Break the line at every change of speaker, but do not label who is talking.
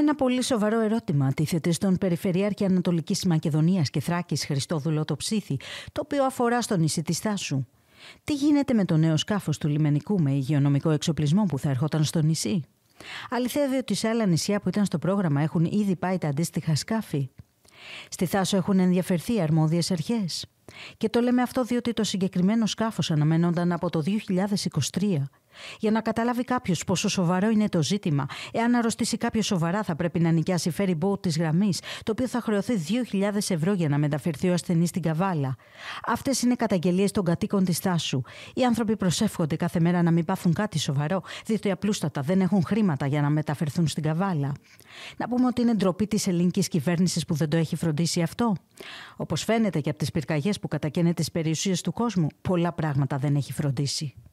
Ένα πολύ σοβαρό ερώτημα τίθεται στον Περιφερειάρχη Ανατολικής Μακεδονίας και Θράκης Χριστόδουλο το ψήθη, το οποίο αφορά στο νησί της Θάσου. Τι γίνεται με το νέο σκάφος του λιμενικού με υγειονομικό εξοπλισμό που θα ερχόταν στο νησί. Αληθεύει ότι σε άλλα νησιά που ήταν στο πρόγραμμα έχουν ήδη πάει τα αντίστοιχα σκάφη. Στη Θάσο έχουν ενδιαφερθεί αρμόδιες αρχές. Και το λέμε αυτό διότι το συγκεκριμένο σκάφος αναμένονταν από το 2023 για να καταλάβει κάποιος πόσο σοβαρό είναι το ζήτημα, εάν αρρωστήσει κάποιος σοβαρά, θα πρέπει να νοικιάσει ferry boat της γραμμής, το οποίο θα χρεωθεί 2.000 ευρώ για να μεταφερθεί ο ασθενής στην Καβάλα. Αυτές είναι καταγγελίες των κατοίκων της Θάσου. Οι άνθρωποι προσεύχονται κάθε μέρα να μην πάθουν κάτι σοβαρό, διότι απλούστατα δεν έχουν χρήματα για να μεταφερθούν στην Καβάλα. Να πούμε ότι είναι ντροπή της ελληνικής κυβέρνησης που δεν το έχει φροντίσει αυτό. Όπως φαίνεται και από τις πυρκαγιές που κατακαίνε τις περιουσίες του κόσμου, πολλά πράγματα δεν έχει φροντίσει.